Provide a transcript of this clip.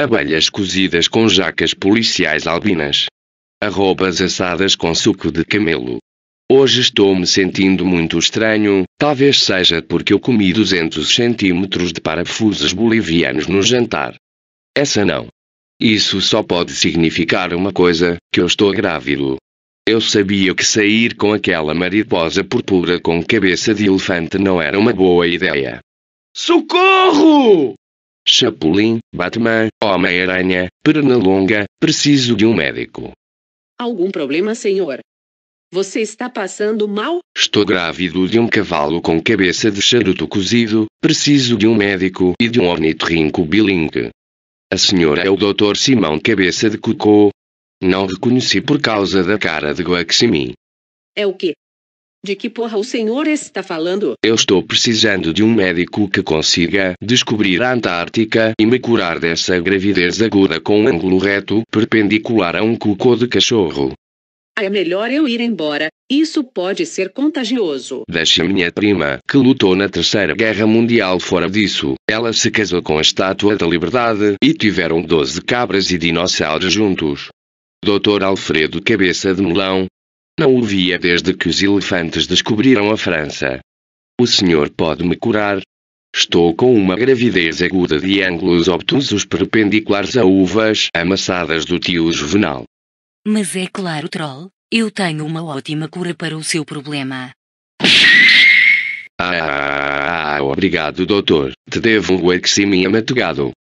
abelhas cozidas com jacas policiais albinas, arrobas assadas com suco de camelo. Hoje estou me sentindo muito estranho, talvez seja porque eu comi 200 centímetros de parafusos bolivianos no jantar. Essa não. Isso só pode significar uma coisa, que eu estou grávido. Eu sabia que sair com aquela mariposa purpura com cabeça de elefante não era uma boa ideia. Socorro! Chapolin, Batman, Homem-Aranha, Pernalonga, preciso de um médico. Algum problema, senhor? Você está passando mal? Estou grávido de um cavalo com cabeça de charuto cozido, preciso de um médico e de um ornitorrinco bilingue. A senhora é o Dr. Simão Cabeça de Cocô? Não reconheci por causa da cara de Guaximi. É o quê? De que porra o senhor está falando? Eu estou precisando de um médico que consiga descobrir a Antártica e me curar dessa gravidez aguda com um ângulo reto perpendicular a um cocô de cachorro. É melhor eu ir embora, isso pode ser contagioso. Deixe minha prima, que lutou na Terceira Guerra Mundial fora disso. Ela se casou com a Estátua da Liberdade e tiveram 12 cabras e dinossauros juntos. Dr. Alfredo Cabeça de Melão, não o via desde que os elefantes descobriram a França. O senhor pode me curar? Estou com uma gravidez aguda de ângulos obtusos perpendiculares a uvas amassadas do tio Juvenal. Mas é claro, Troll, eu tenho uma ótima cura para o seu problema. Ah, ah, ah obrigado, doutor. Te devo um guaximia mategado.